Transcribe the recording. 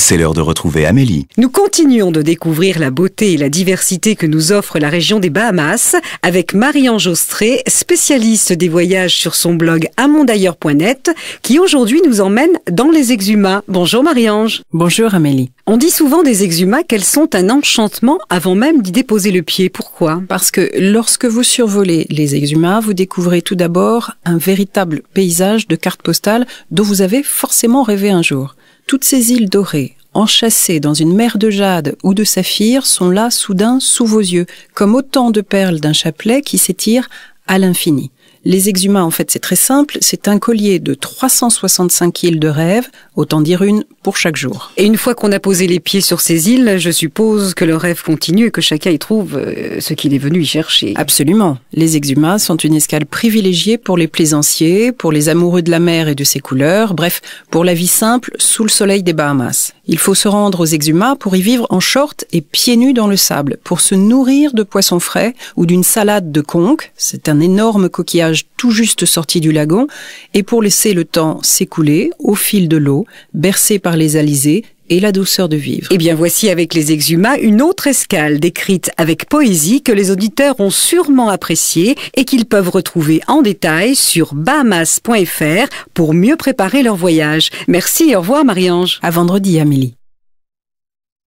C'est l'heure de retrouver Amélie. Nous continuons de découvrir la beauté et la diversité que nous offre la région des Bahamas avec Marie-Ange Austré, spécialiste des voyages sur son blog amondailleurs.net, qui aujourd'hui nous emmène dans les exhumas. Bonjour Marie-Ange. Bonjour Amélie. On dit souvent des exhumas qu'elles sont un enchantement avant même d'y déposer le pied. Pourquoi Parce que lorsque vous survolez les exhumas, vous découvrez tout d'abord un véritable paysage de cartes postales dont vous avez forcément rêvé un jour. Toutes ces îles dorées, enchâssées dans une mer de jade ou de saphir, sont là soudain sous vos yeux, comme autant de perles d'un chapelet qui s'étire à l'infini. Les exhumas, en fait, c'est très simple. C'est un collier de 365 îles de rêve, autant dire une pour chaque jour. Et une fois qu'on a posé les pieds sur ces îles, je suppose que le rêve continue et que chacun y trouve euh, ce qu'il est venu y chercher. Absolument. Les exhumas sont une escale privilégiée pour les plaisanciers, pour les amoureux de la mer et de ses couleurs, bref, pour la vie simple sous le soleil des Bahamas. Il faut se rendre aux exhumas pour y vivre en short et pieds nus dans le sable, pour se nourrir de poissons frais ou d'une salade de conque C'est un énorme coquillage tout juste sorti du lagon, et pour laisser le temps s'écouler au fil de l'eau, bercé par les alizés et la douceur de vivre. Et eh bien, voici avec les exumas une autre escale décrite avec poésie que les auditeurs ont sûrement appréciée et qu'ils peuvent retrouver en détail sur bahamas.fr pour mieux préparer leur voyage. Merci, au revoir Marie-Ange. À vendredi, Amélie.